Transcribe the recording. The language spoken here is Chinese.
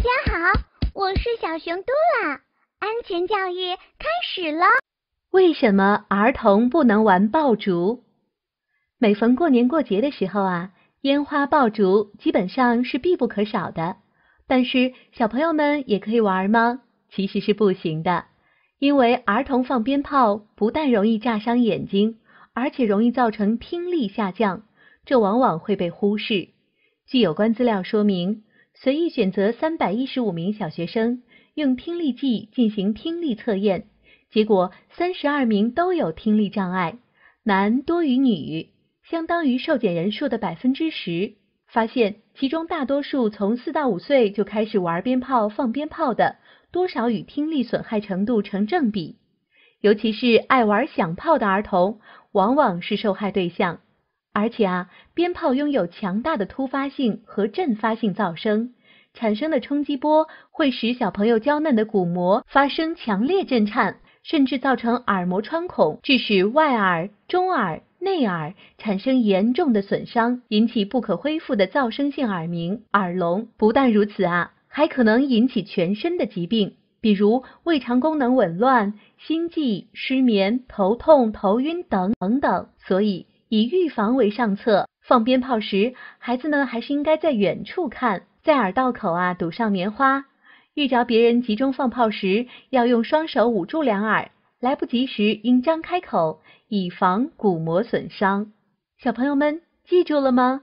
大家好，我是小熊嘟啦。安全教育开始了。为什么儿童不能玩爆竹？每逢过年过节的时候啊，烟花爆竹基本上是必不可少的。但是小朋友们也可以玩吗？其实是不行的，因为儿童放鞭炮不但容易炸伤眼睛，而且容易造成听力下降，这往往会被忽视。据有关资料说明。随意选择三百一十五名小学生，用听力计进行听力测验，结果三十二名都有听力障碍，男多于女，相当于受检人数的百分之十。发现其中大多数从四到五岁就开始玩鞭炮、放鞭炮的，多少与听力损害程度成正比。尤其是爱玩响炮的儿童，往往是受害对象。而且啊，鞭炮拥有强大的突发性和阵发性噪声，产生的冲击波会使小朋友娇嫩的鼓膜发生强烈震颤，甚至造成耳膜穿孔，致使外耳、中耳、内耳产生严重的损伤，引起不可恢复的噪声性耳鸣、耳聋。不但如此啊，还可能引起全身的疾病，比如胃肠功能紊乱、心悸、失眠、头痛、头晕等等等等。所以。以预防为上策。放鞭炮时，孩子呢还是应该在远处看，在耳道口啊堵上棉花。遇着别人集中放炮时，要用双手捂住两耳。来不及时，应张开口，以防鼓膜损伤。小朋友们，记住了吗？